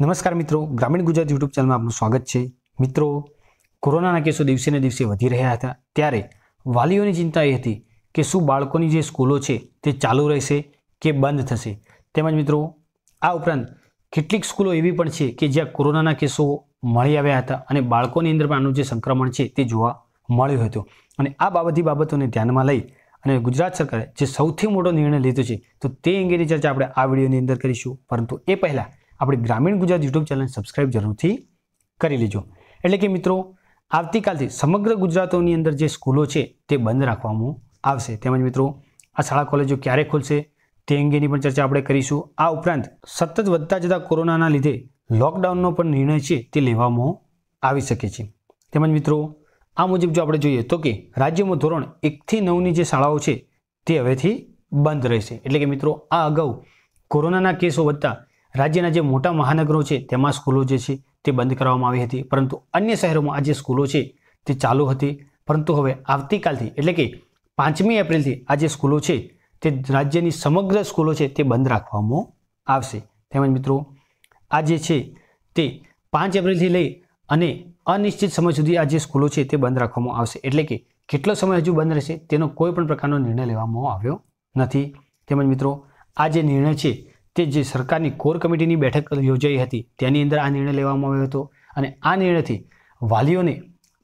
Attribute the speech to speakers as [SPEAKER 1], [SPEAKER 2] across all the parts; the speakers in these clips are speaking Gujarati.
[SPEAKER 1] નમસ્કાર મિત્રો ગ્રામીણ ગુજરાત યુટ્યુબ ચેનલમાં આપનું સ્વાગત છે મિત્રો કોરોનાના કેસો દિવસેને દિવસે વધી રહ્યા હતા ત્યારે વાલીઓની ચિંતા એ હતી કે શું બાળકોની જે સ્કૂલો છે તે ચાલુ રહેશે કે બંધ થશે તેમજ મિત્રો આ ઉપરાંત કેટલીક સ્કૂલો એવી પણ છે કે જ્યાં કોરોનાના કેસો મળી આવ્યા હતા અને બાળકોની અંદર પણ આનું જે સંક્રમણ છે તે જોવા મળ્યું હતું અને આ બાબતની બાબતોને ધ્યાનમાં લઈ અને ગુજરાત સરકારે જે સૌથી મોટો નિર્ણય લીધો છે તો તે અંગેની ચર્ચા આપણે આ વિડીયોની અંદર કરીશું પરંતુ એ પહેલાં આપણી ગ્રામીણ ગુજરાત યુટ્યુબ ચેનલ સબસ્ક્રાઈબ જરૂરથી કરી લેજો એટલે કે મિત્રો આવતીકાલથી સમગ્ર ગુજરાતોની અંદર જે સ્કૂલો છે તે બંધ રાખવામાં આવશે તેમજ મિત્રો આ શાળા કોલેજો ક્યારે ખુલશે તે અંગેની પણ ચર્ચા આપણે કરીશું આ ઉપરાંત સતત વધતા જતા કોરોનાના લીધે લોકડાઉનનો પણ નિર્ણય છે તે લેવામાં આવી શકે છે તેમજ મિત્રો આ મુજબ જો આપણે જોઈએ તો કે રાજ્યમાં ધોરણ એકથી નવની જે શાળાઓ છે તે હવેથી બંધ રહેશે એટલે કે મિત્રો આ અગાઉ કોરોનાના કેસો વધતા રાજ્યના જે મોટા મહાનગરો છે તેમાં સ્કૂલો જે છે તે બંધ કરવામાં આવી હતી પરંતુ અન્ય શહેરોમાં આ જે સ્કૂલો છે તે ચાલુ હતી પરંતુ હવે આવતીકાલથી એટલે કે પાંચમી એપ્રિલથી આ જે સ્કૂલો છે તે રાજ્યની સમગ્ર સ્કૂલો છે તે બંધ રાખવામાં આવશે તેમજ મિત્રો આ જે છે તે પાંચ એપ્રિલથી લઈ અને અનિશ્ચિત સમય સુધી આ જે સ્કૂલો છે તે બંધ રાખવામાં આવશે એટલે કે કેટલો સમય હજુ બંધ રહેશે તેનો કોઈ પણ પ્રકારનો નિર્ણય લેવામાં આવ્યો નથી તેમજ મિત્રો આ જે નિર્ણય છે તે જે સરકારની કોર કમિટીની બેઠક યોજાઈ હતી તેની અંદર આ નિર્ણય લેવામાં આવ્યો હતો અને આ નિર્ણયથી વાલીઓને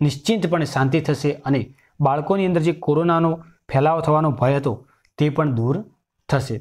[SPEAKER 1] નિશ્ચિંતપણે શાંતિ થશે અને બાળકોની અંદર જે કોરોનાનો ફેલાવો થવાનો ભય હતો તે પણ દૂર થશે